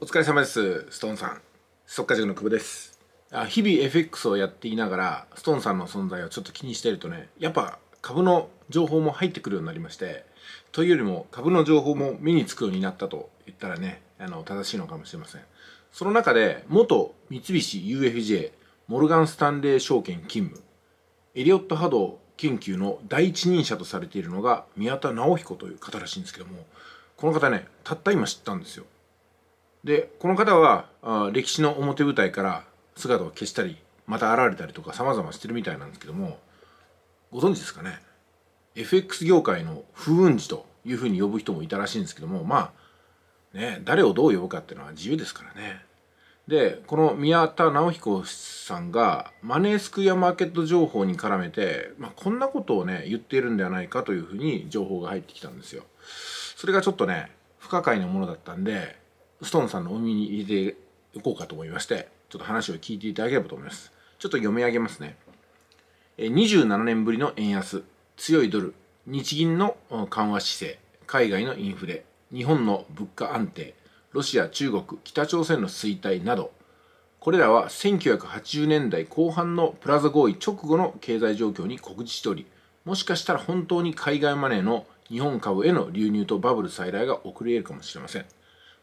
お疲れ様です。ストーンさん。速稼塾の久保です。あ日々 FX をやっていながら、ストーンさんの存在をちょっと気にしてるとね、やっぱ株の情報も入ってくるようになりまして、というよりも株の情報も目につくようになったと言ったらね、あの、正しいのかもしれません。その中で、元三菱 UFJ、モルガン・スタンレー証券勤務、エリオット波動研究の第一人者とされているのが宮田直彦という方らしいんですけども、この方ね、たった今知ったんですよ。でこの方はあ歴史の表舞台から姿を消したりまた現れたりとかさまざましてるみたいなんですけどもご存知ですかね FX 業界の風雲児というふうに呼ぶ人もいたらしいんですけどもまあね誰をどう呼ぶかっていうのは自由ですからねでこの宮田直彦さんがマネースクエアマーケット情報に絡めて、まあ、こんなことをね言っているんではないかというふうに情報が入ってきたんですよそれがちょっとね不可解なものだったんでストーンさんのお耳に入れておこうかと思いまして、ちょっと話を聞いていただければと思います。ちょっと読み上げますね。27年ぶりの円安、強いドル、日銀の緩和姿勢、海外のインフレ、日本の物価安定、ロシア、中国、北朝鮮の衰退など、これらは1980年代後半のプラザ合意直後の経済状況に酷似しており、もしかしたら本当に海外マネーの日本株への流入とバブル再来が遅れるかもしれません。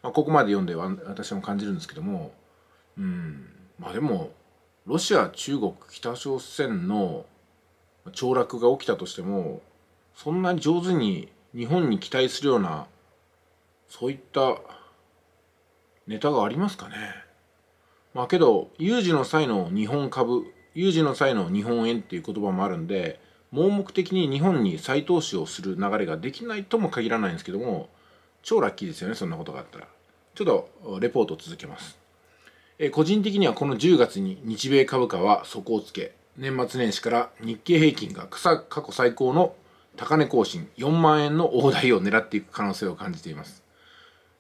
まあ、ここまで読んで私も感じるんですけどもうんまあでもロシア中国北朝鮮の凋落が起きたとしてもそんなに上手に日本に期待するようなそういったネタがありますかねまあけど有事の際の日本株有事の際の日本円っていう言葉もあるんで盲目的に日本に再投資をする流れができないとも限らないんですけども超ラッキーですよねそんなことがあったらちょっとレポートを続けますえ個人的にはこの10月に日米株価は底をつけ年末年始から日経平均が過去最高の高値更新4万円の大台を狙っていく可能性を感じています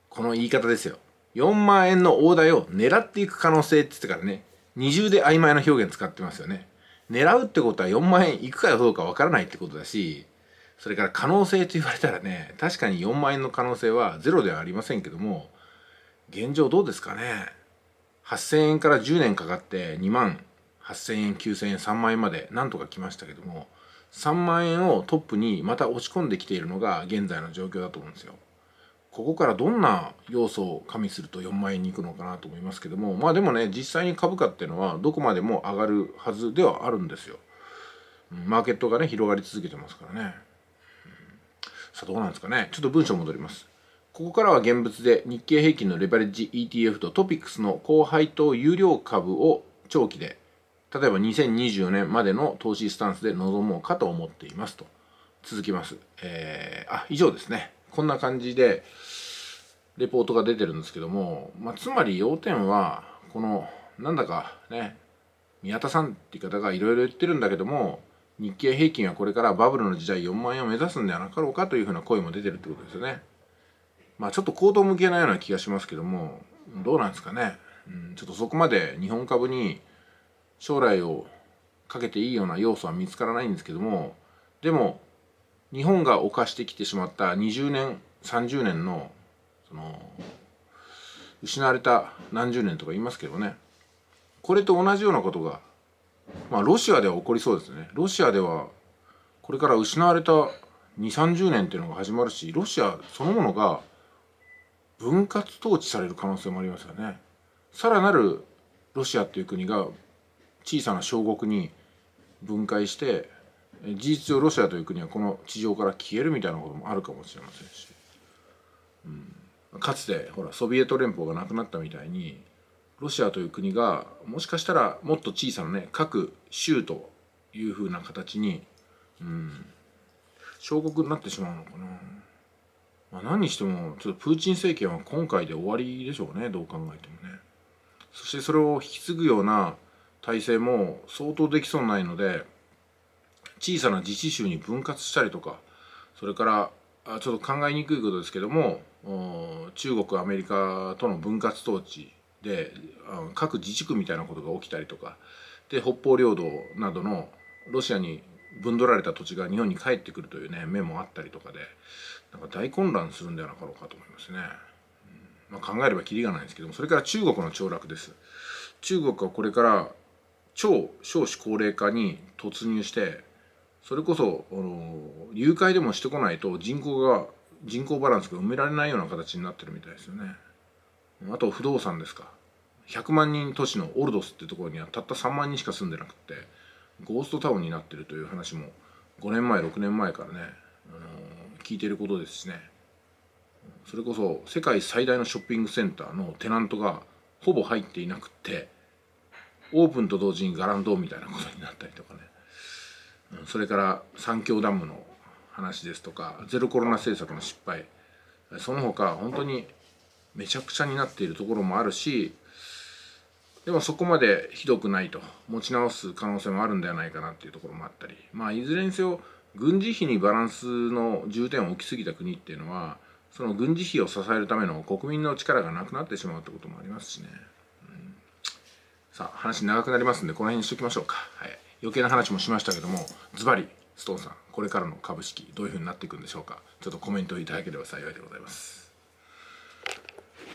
この言い方ですよ4万円の大台を狙っていく可能性って言ってからね二重で曖昧な表現使ってますよね狙うってことは4万円いくかどうかわからないってことだしそれから可能性と言われたらね確かに4万円の可能性はゼロではありませんけども現状どうですかね8,000円から10年かかって2万8,000円9,000円3万円までなんとか来ましたけども3万円をトップにまた落ち込んできているのが現在の状況だと思うんですよ。ここからどんな要素を加味すると4万円に行くのかなと思いますけどもまあでもね実際に株価っていうのはどこまでも上がるはずではあるんですよ。マーケットがね広がり続けてますからね。さあどうなんですかねちょっと文章戻りますここからは現物で日経平均のレバレッジ ETF とトピックスの高配当有料株を長期で例えば2024年までの投資スタンスで臨もうかと思っていますと続きます、えー、あ以上ですねこんな感じでレポートが出てるんですけども、まあ、つまり要点はこのなんだかね宮田さんっていう方がいろいろ言ってるんだけども日経平均はこれからバブルの時代4万円を目指すんではなかろうかというふうな声も出てるってことですよね。まあちょっと行動向けなような気がしますけども、どうなんですかね。うん、ちょっとそこまで日本株に将来をかけていいような要素は見つからないんですけども、でも日本が犯してきてしまった20年、30年のその失われた何十年とか言いますけどね、これと同じようなことがまあロシアでは起こりそうですねロシアではこれから失われた2 3 0年っていうのが始まるしロシアそのものが分割統治される可能性もありますよねさらなるロシアっていう国が小さな小国に分解して事実上ロシアという国はこの地上から消えるみたいなこともあるかもしれませんし、うん、かつてほらソビエト連邦がなくなったみたいにロシアという国がもしかしたらもっと小さなね各州というふうな形に、うん、小国になってしまうのかな、まあ、何にしてもちょっとプーチン政権は今回で終わりでしょうねどう考えてもねそしてそれを引き継ぐような体制も相当できそうないので小さな自治州に分割したりとかそれからちょっと考えにくいことですけども中国アメリカとの分割統治で各自治区みたいなことが起きたりとかで北方領土などのロシアに分取られた土地が日本に帰ってくるというね目もあったりとかでなんか大混乱するんではなかろうかと思いますね。まあ、考えればきりがないんですけどもそれから中国の凋落です中国はこれから超少子高齢化に突入してそれこそあの誘拐でもしてこないと人口が人口バランスが埋められないような形になってるみたいですよね。あと不動産ですか100万人都市のオルドスってところにはたった3万人しか住んでなくってゴーストタウンになってるという話も5年前6年前からね、あの聞いてることですしねそれこそ世界最大のショッピングセンターのテナントがほぼ入っていなくってオープンと同時にガランドみたいなことになったりとかねそれから三峡ダムの話ですとかゼロコロナ政策の失敗その他本当にめちゃくちゃになっているところもあるしでもそこまでひどくないと持ち直す可能性もあるんではないかなっていうところもあったりまあいずれにせよ軍事費にバランスの重点を置きすぎた国っていうのはその軍事費を支えるための国民の力がなくなってしまうってこともありますしね、うん、さあ話長くなりますんでこの辺にしときましょうか、はい、余計な話もしましたけどもズバリストーンさんこれからの株式どういうふうになっていくんでしょうかちょっとコメントをいただければ幸いでございます